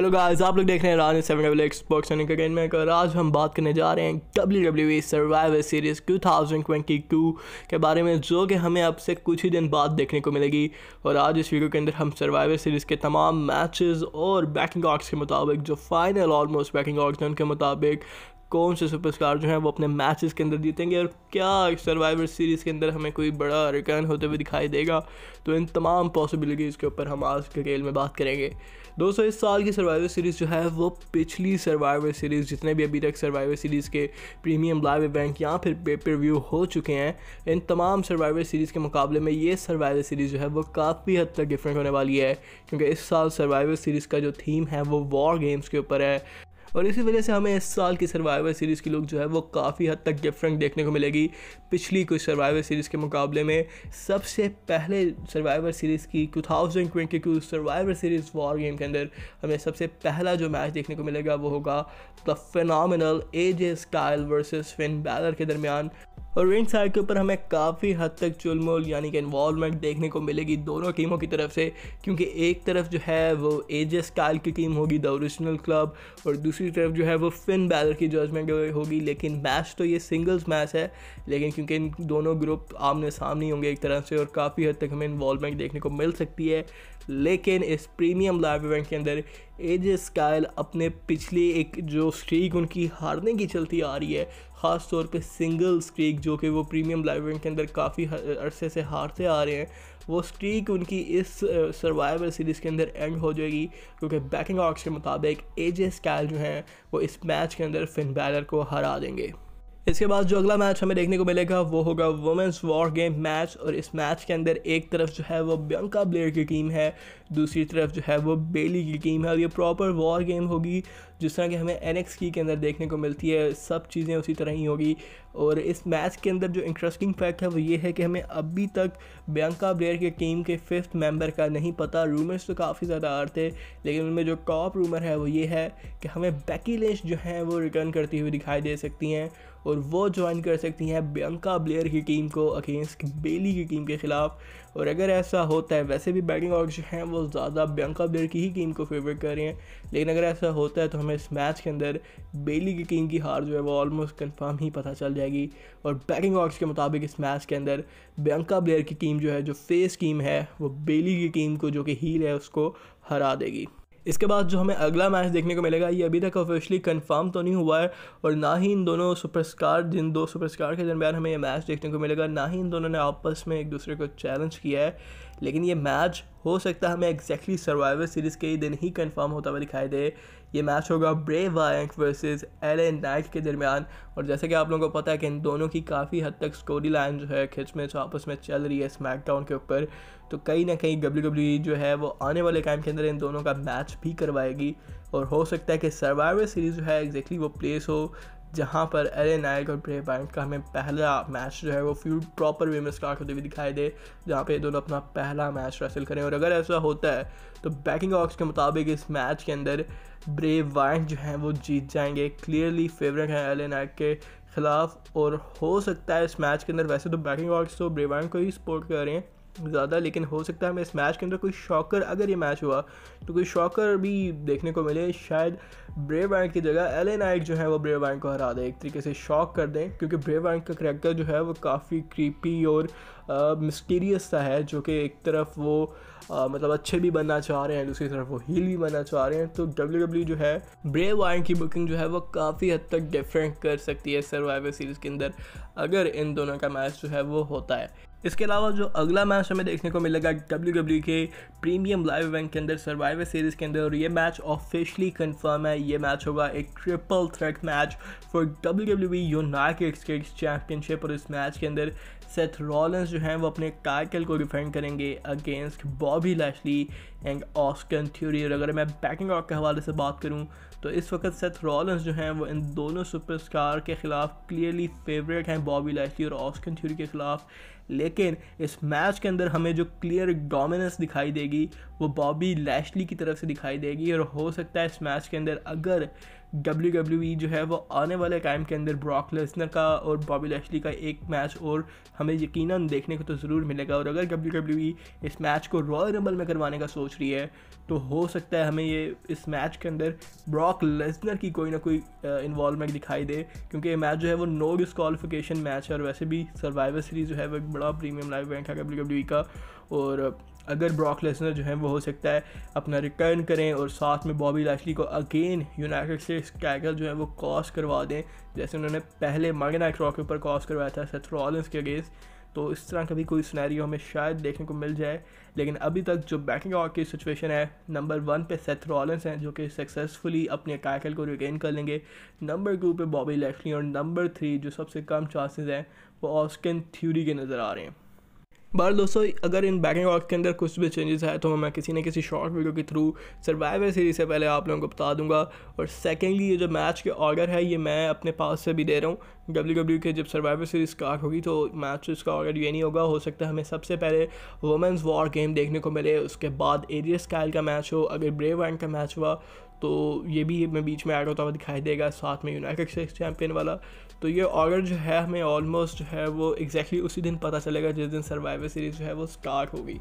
hello guys आप लोग देख रहे हैं Raj seven double X box again में और आज हम बात करने जा रहे हैं W W survivor series two thousand twenty two के बारे में जो कि हमें अब से कुछ ही दिन बाद देखने को मिलेगी और आज इस वीडियो के अंदर हम सर्वाइवर सीरीज़ के तमाम मैचेज़ और बैकिंग ऑक्स के मुताबिक जो फाइनल ऑलमोस्ट बैकिंग ऑक्स हैं उनके मुताबिक कौन से सुपरस्टार जो हैं वो अपने मैचेस के अंदर जीतेंगे और क्या सर्वाइवर सीरीज़ के अंदर हमें कोई बड़ा रिटर्न होते हुए दिखाई देगा तो इन तमाम पॉसिबिलिटीज़ के ऊपर हम आज के खेल में बात करेंगे दोस्तों इस साल की सर्वाइवर सीरीज़ जो है वो पिछली सर्वाइवर सीरीज़ जितने भी अभी तक सर्वाइवर सीरीज़ के प्रीमियम लाइव इवेंट या फिर पेपर व्यू हो चुके हैं इन तमाम सर्वाइवर सीरीज़ के मुकाबले में ये सर्वाइवर सीरीज़ जो है वो काफ़ी हद तक डिफरेंट होने वाली है क्योंकि इस साल सर्वाइवर सीरीज़ का जो थीम है वो वॉर गेम्स के ऊपर है और इसी वजह से हमें इस साल की सर्वाइवर सीरीज़ की लुक जो है वो काफ़ी हद तक डिफरेंट देखने को मिलेगी पिछली कुछ सर्वाइवर सीरीज़ के मुकाबले में सबसे पहले सर्वाइवर सीरीज़ की two thousand twenty two survivor series war game के अंदर हमें सबसे पहला जो मैच देखने को मिलेगा वो होगा the final A J style versus Finn Balor के दरमियान और विन साइड के ऊपर हमें काफ़ी हद तक चुलमुल यानी कि इन्वॉलमेंट देखने को मिलेगी दोनों टीमों की तरफ से क्योंकि एक तरफ जो है वो एजे काल की टीम होगी द ओरिजिनल क्लब और दूसरी तरफ जो है वो फिन बैलर की जजमेंट होगी लेकिन मैच तो ये सिंगल्स मैच है लेकिन क्योंकि इन दोनों ग्रुप आमने सामने होंगे एक तरह से और काफ़ी हद तक हमें इन्वॉलमेंट देखने को मिल सकती है लेकिन इस प्रीमियम लाइव इवेंट के अंदर एज स्काइल अपने पिछली एक जो स्ट्रीक उनकी हारने की चलती आ रही है ख़ास तौर पे सिंगल स्ट्रीक जो कि वो प्रीमियम लाइवेंट के अंदर काफ़ी अरसे से हारते आ रहे हैं वो स्ट्रीक उनकी इस सर्वाइवल सीरीज़ के अंदर एंड हो जाएगी क्योंकि बैकिंग ऑक्स के मुताबिक एज स्काइल जो हैं वो इस मैच के अंदर फिन बैलर को हरा देंगे इसके बाद जो अगला मैच हमें देखने को मिलेगा वो होगा वुमेंस वॉर गेम मैच और इस मैच के अंदर एक तरफ जो है वो बियंका ब्लेयर की टीम है दूसरी तरफ जो है वो बेली की टीम है और ये प्रॉपर वॉर गेम होगी जिस तरह कि हमें एन की के अंदर देखने को मिलती है सब चीज़ें उसी तरह ही होगी और इस मैच के अंदर जो इंटरेस्टिंग फैक्ट है वो ये है कि हमें अभी तक बियंका ब्लेयर की टीम के फिफ्थ मेम्बर का नहीं पता रूमर्स तो काफ़ी ज़्यादा आर थे लेकिन उनमें जो टॉप रूमर है वो ये है कि हमें बैकी लेंच जो हैं वो रिटर्न करती हुई दिखाई दे सकती हैं और वो ज्वाइन कर सकती हैं बियंका ब्लेयर की टीम को अगेंस्ट बेली की टीम के ख़िलाफ़ और अगर ऐसा होता है वैसे भी बैटिंग ऑर्डर जो हैं वो ज़्यादा बियंका ब्लेयर की ही टीम को फेवर कर रहे हैं लेकिन अगर ऐसा होता है तो हमें इस मैच के अंदर बेली की टीम की हार जो है वो ऑलमोस्ट कन्फर्म ही पता चल जाएगी और बैटिंग ऑर्डर के मुताबिक इस मैच के अंदर बियंका ब्लेयर की टीम जो है जो फेस टीम है वो बेली की टीम को जो कि हील है उसको हरा देगी इसके बाद जो हमें अगला मैच देखने को मिलेगा ये अभी तक ऑफिशियली कंफर्म तो नहीं हुआ है और ना ही इन दोनों सुपरस्टार जिन दो सुपरस्टार के दरमियान हमें ये मैच देखने को मिलेगा ना ही इन दोनों ने आपस में एक दूसरे को चैलेंज किया है लेकिन ये मैच हो सकता है हमें एग्जैक्टली सर्वाइवर सीरीज़ के ही दिन ही कंफर्म होता हुआ दिखाई दे ये मैच होगा ब्रेव वायंक वर्सेस एल एन नाइट के दरमियान और जैसे कि आप लोगों को पता है कि इन दोनों की काफ़ी हद तक स्टोरी लाइन जो है में आपस में चल रही है स्मैकडाउन के ऊपर तो कहीं ना कहीं डब्ल्यू डब्ल्यू e जो है वो आने वाले टाइम के अंदर इन दोनों का मैच भी करवाएगी और हो सकता है कि सर्वाइवर सीरीज़ जो है एग्जैक्टली वो प्लेस हो जहाँ पर एरे नायक और ब्रे बैंक का हमें पहला मैच जो है वो फ्यूड प्रॉपर वे में स्टार्ट होते हुए दिखाई दे जहाँ पे ये दोनों अपना पहला मैच रेसल करें और अगर ऐसा होता है तो बैकिंग ऑक्स के मुताबिक इस मैच के अंदर ब्रे वाइंड जो हैं वो जीत जाएंगे क्लियरली फेवरेट हैं एले नायक के खिलाफ और हो सकता है इस मैच के अंदर वैसे तो बैकिंग ऑक्स तो ब्रे वाइंड को ही सपोर्ट कर रहे हैं ज़्यादा लेकिन हो सकता है मैं इस मैच के अंदर कोई शॉकर अगर ये मैच हुआ तो कोई शॉकर भी देखने को मिले शायद ब्रेव एंड की जगह एल नाइट जो है वो ब्रेव वैंड को हरा दें एक तरीके से शॉक कर दें क्योंकि ब्रेव एंड का करेक्टर जो है वो काफ़ी क्रीपी और मिस्टीरियस सा है जो कि एक तरफ वो आ, मतलब अच्छे भी बनना चाह रहे हैं दूसरी तरफ वो हील भी बनना चाह रहे हैं तो डब्ल्यू डब्ल्यू e जो है ब्रेव आयन की बुकिंग जो है वो काफ़ी हद तक डिफरेंट कर सकती है सर्वाइवर सीरीज़ के अंदर अगर इन दोनों का मैच जो है वो होता है इसके अलावा जो अगला मैच हमें देखने को मिलेगा डब्ल्यू डब्ल्यू e के प्रीमियम लाइव इवेंट के अंदर सर्वाइवर सीरीज़ के अंदर और ये मैच ऑफिशियली कंफर्म है ये मैच होगा एक triple threat match for W W United States championship और इस मैच के अंदर सेथ रॉलेंस जो हैं वो अपने टाइटल को डिफेंड करेंगे against Bobby Lashley and Austin Theory और अगर मैं बैटिंग ऑफ के हवाले से बात करूँ तो इस वक्त सेथ रॉलेंस जो हैं वो इन दोनों सुपरस्टार के खिलाफ क्लियरली फेवरेट हैं बॉबी लैशली और ऑस्कन थ्योरी के खिलाफ लेकिन इस मैच के अंदर हमें जो क्लियर डोमिनेंस दिखाई देगी वो बॉबी लैशली की तरफ से दिखाई देगी और हो सकता है इस मैच के अंदर अगर डब्ल्यू डब्ल्यू ई जो है वो आने वाले टाइम के अंदर ब्रॉक लेसनर का और बॉबी लैशली का एक मैच और हमें यकीन देखने को तो ज़रूर मिलेगा और अगर डब्ल्यू डब्ल्यू ई इस मैच को रॉयल रंबल में करवाने का सोच रही है तो हो सकता है हमें ये इस मैच के अंदर ब्रॉक लेसनर की कोई ना कोई इन्वॉलमेंट दिखाई दे क्योंकि ये मैच जो है वो नो डिसकॉलीफिकेशन मैच है और वैसे भी सर्वाइवर सीरीज़ जो है वो एक बड़ा प्रीमियम लाइव इवेंट है डब्ल्यू डब्ल्यू ई का और अगर ब्रॉक लेसनर जो है वो हो सकता है अपना रिटर्न करें और साथ में बॉबी लैशली को अगेन यूनाइटेड स्टेट्स टैकल जो है वो कॉस करवा दें जैसे उन्होंने पहले मंडे नाइट के ऊपर कॉस करवाया था सेथ के अगेंस्ट तो इस तरह का भी कोई स्नैरियो हमें शायद देखने को मिल जाए लेकिन अभी तक जो बैटिंग ऑक की सिचुएशन है नंबर वन पे सेथ रॉलेंस हैं जो कि सक्सेसफुली अपने टैकल को रिगेन कर लेंगे नंबर टू पे बॉबी लेफ्टी और नंबर थ्री जो सबसे कम चांसेस हैं वो ऑस्किन थ्यूरी के नज़र आ रहे हैं बार दोस्तों अगर इन बैकिंग ऑर्ड के अंदर कुछ भी चेंजेस आए तो मैं किसी न किसी शॉर्ट वीडियो के थ्रू सर्वाइवर सीरीज से पहले आप लोगों को बता दूंगा और सेकेंडली ये जो मैच के ऑर्डर है ये मैं अपने पास से भी दे रहा हूँ डब्ल्यू डब्ल्यू e के जब सर्वाइवर सीरीज़ स्टार्ट होगी तो मैच तो इसका ऑर्डर ये नहीं होगा हो सकता है हमें सबसे पहले वुमेंस वॉर गेम देखने को मिले उसके बाद एरियस स्काइल का मैच हो अगर ब्रेव एंड का मैच हुआ तो ये भी मैं बीच में ऐड होता हुआ दिखाई देगा साथ में यूनाइटेड स्टेट्स चैम्पियन वाला तो ये ऑर्डर जो है हमें ऑलमोस्ट है वो एग्जैक्टली exactly उसी दिन पता चलेगा जिस दिन सर्वाइवर सीरीज़ जो है वो स्टार्ट होगी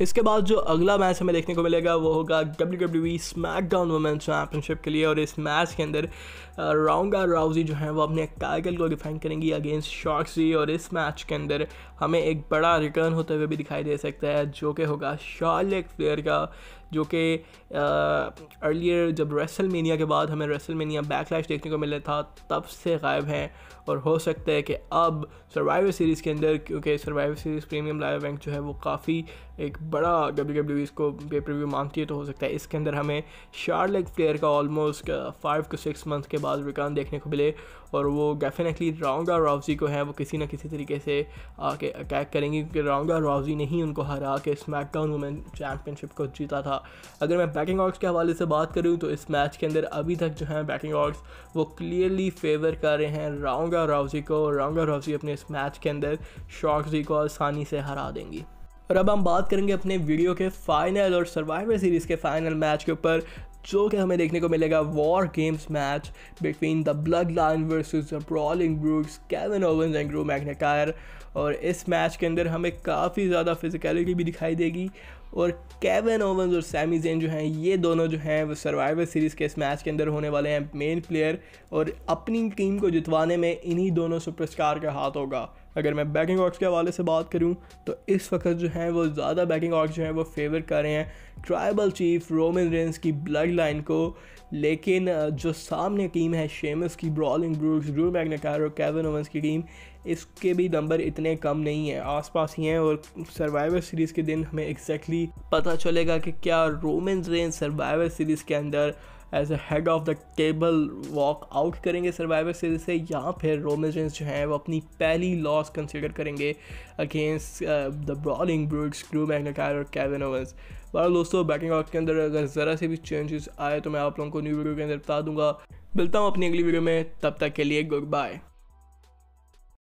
इसके बाद जो अगला मैच हमें देखने को मिलेगा वो होगा W W E SmackDown women's championship के लिए और इस मैच के अंदर राउंगा राउजी जो है वो अपने टाइटल को डिफेंड करेंगी अगेंस्ट शॉक्सी और इस मैच के अंदर हमें एक बड़ा रिटर्न होते हुए भी दिखाई दे सकता है जो कि होगा शार्लेट फ्लेयर का जो कि अर्लियर जब रेसल के बाद हमें रेसल मेनिया बैकलैश देखने को मिला था तब से गायब हैं और हो सकता है कि अब सर्वाइवर सीरीज़ के अंदर क्योंकि survivor series premium live bank जो है वो काफ़ी एक बड़ा डब्ल्यू डब्ल्यू e इसको पेपर व्यू मांगती है तो हो सकता है इसके अंदर हमें शार लेग प्लेयर का almost five to six month के बाद रिकॉर्न देखने को मिले और वो डेफिनेटली राउंडा रावजी को है वो किसी ना किसी तरीके से आके अटैक करेंगी क्योंकि राउंडा रावजी ने ही उनको हरा के स्मैकडाउन वुमेन चैम्पियनशिप को जीता था अगर मैं बैटिंग ऑर्ड्स के हवाले से बात करूँ तो इस मैच के अंदर अभी तक जो है बैटिंग ऑर्ड्स वो क्लियरली फेवर कर रहे हैं राउंगा रावजी को राउंगा रावजी अपने इस मैच के अंदर जी को आसानी से हरा देंगी और अब हम बात करेंगे अपने वीडियो के फाइनल और सर्वाइवर सीरीज़ के फाइनल मैच के ऊपर जो कि हमें देखने को मिलेगा war games match between the blood line versus the brawling brutes Kevin Owen and Drew McIntyre और इस मैच के अंदर हमें काफ़ी ज़्यादा फिजिकलिटी भी दिखाई देगी और कैवन ओवंस और सैमी जेन जो हैं ये दोनों जो हैं वो सर्वाइवर सीरीज़ के इस मैच के अंदर होने वाले हैं मेन प्लेयर और अपनी टीम को जितवाने में इन्हीं दोनों सुपरस्टार का हाथ होगा अगर मैं बैटिंग ऑक्स के हवाले से बात करूं तो इस वक्त जो है वो ज़्यादा बैटिंग ऑक्स जो हैं वो फेवर कर रहे हैं ट्राइबल चीफ रोमन रेंस की ब्लड लाइन को लेकिन जो सामने टीम है शेमस की ब्रॉलिंग ब्रूक्स ड्रू मैग्नेटायर और कैवन ओवंस की टीम इसके भी नंबर इतने कम नहीं है आसपास ही हैं और सर्वाइवर सीरीज़ के दिन हमें एक्जैक्टली exactly पता चलेगा कि क्या रोमन रेन सर्वाइवर सीरीज़ के अंदर as a head of the table walk out करेंगे सर्वाइवर सीरीज से या फिर रोमेजेंस जो हैं वो अपनी पहली लॉस कंसिडर करेंगे against the brawling brutes Drew McIntyre और कैविन ओवंस बहर दोस्तों बैटिंग ऑर्ड के अंदर अगर ज़रा से भी चेंजेस आए तो मैं आप लोगों को न्यू वीडियो के अंदर बता दूंगा मिलता हूँ अपनी अगली वीडियो में तब तक के लिए गुड बाय